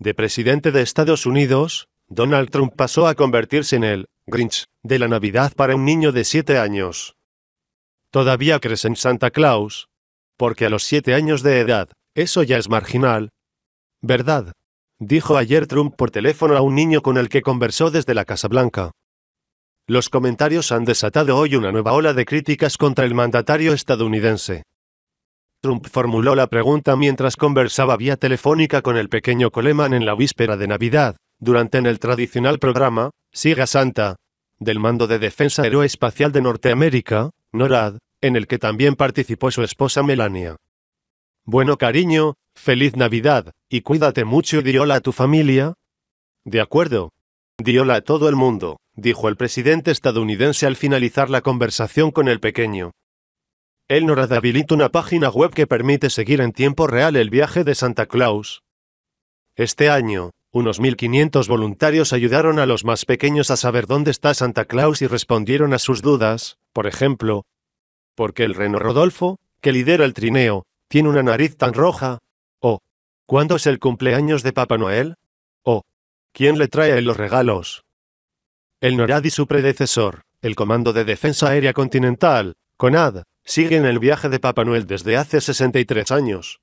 De presidente de Estados Unidos, Donald Trump pasó a convertirse en el Grinch de la Navidad para un niño de siete años. Todavía crees en Santa Claus, porque a los siete años de edad, eso ya es marginal. ¿Verdad? Dijo ayer Trump por teléfono a un niño con el que conversó desde la Casa Blanca. Los comentarios han desatado hoy una nueva ola de críticas contra el mandatario estadounidense, Trump formuló la pregunta mientras conversaba vía telefónica con el pequeño Coleman en la víspera de Navidad, durante en el tradicional programa, Siga Santa, del Mando de Defensa Aeroespacial de Norteamérica, NORAD, en el que también participó su esposa Melania. Bueno cariño, feliz Navidad, y cuídate mucho y diola a tu familia. De acuerdo. Diola a todo el mundo, dijo el presidente estadounidense al finalizar la conversación con el pequeño. El NORAD habilita una página web que permite seguir en tiempo real el viaje de Santa Claus. Este año, unos 1.500 voluntarios ayudaron a los más pequeños a saber dónde está Santa Claus y respondieron a sus dudas, por ejemplo, ¿por qué el reno Rodolfo, que lidera el trineo, tiene una nariz tan roja? ¿O cuándo es el cumpleaños de Papá Noel? ¿O quién le trae los regalos? El NORAD y su predecesor, el Comando de Defensa Aérea Continental, CONAD, siguen el viaje de Papá Noel desde hace 63 años.